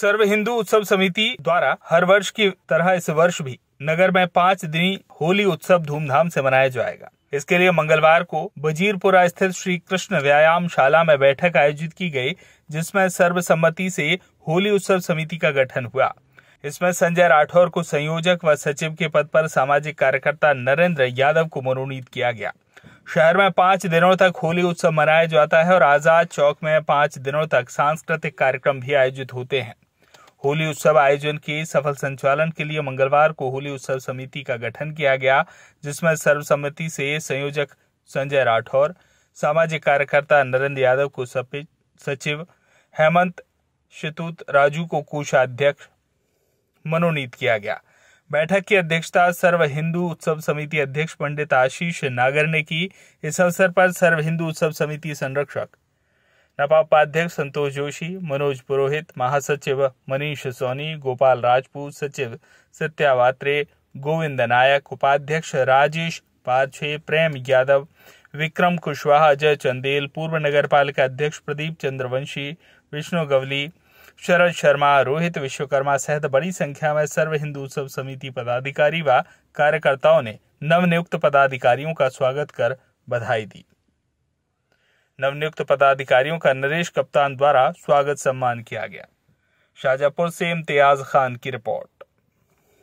सर्व हिंदू उत्सव समिति द्वारा हर वर्ष की तरह इस वर्ष भी नगर में पाँच दिन होली उत्सव धूमधाम से मनाया जाएगा इसके लिए मंगलवार को बजीरपुरा स्थित श्री कृष्ण व्यायाम शाला में बैठक आयोजित की गई जिसमें सर्वसम्मति से होली उत्सव समिति का गठन हुआ इसमें संजय राठौर को संयोजक व सचिव के पद पर सामाजिक कार्यकर्ता नरेंद्र यादव को मनोनीत किया गया शहर में पाँच दिनों तक होली उत्सव मनाया जाता है और आज़ाद चौक में पाँच दिनों तक सांस्कृतिक कार्यक्रम भी आयोजित होते हैं होली उत्सव आयोजन के सफल संचालन के लिए मंगलवार को होली उत्सव समिति का गठन किया गया जिसमें सर्वसम्मति से संयोजक संजय राठौर सामाजिक कार्यकर्ता नरेंद्र यादव को सचिव हेमंत शतूत राजू को कोषाध्यक्ष मनोनीत किया गया बैठक की अध्यक्षता सर्व हिंदू उत्सव समिति अध्यक्ष पंडित आशीष नागर ने की इस अवसर पर सर्व हिंदू उत्सव समिति संरक्षक नपापाध्यक्ष संतोष जोशी मनोज पुरोहित महासचिव मनीष सोनी गोपाल राजपूत सचिव सत्यावात्रे गोविंद नायक उपाध्यक्ष राजेश पाछे प्रेम यादव विक्रम कुशवाहा अजय चंदेल पूर्व नगर पालिका अध्यक्ष प्रदीप चंद्रवंशी विष्णु गवली शरद शर्मा रोहित विश्वकर्मा सहित बड़ी संख्या में सर्व हिंदू उत्सव समिति पदाधिकारी व कार्यकर्ताओं ने नवनियुक्त पदाधिकारियों का स्वागत कर बधाई दी नवनियुक्त पदाधिकारियों का नरेश कप्तान द्वारा स्वागत सम्मान किया गया शाजापुर से इम्तियाज खान की रिपोर्ट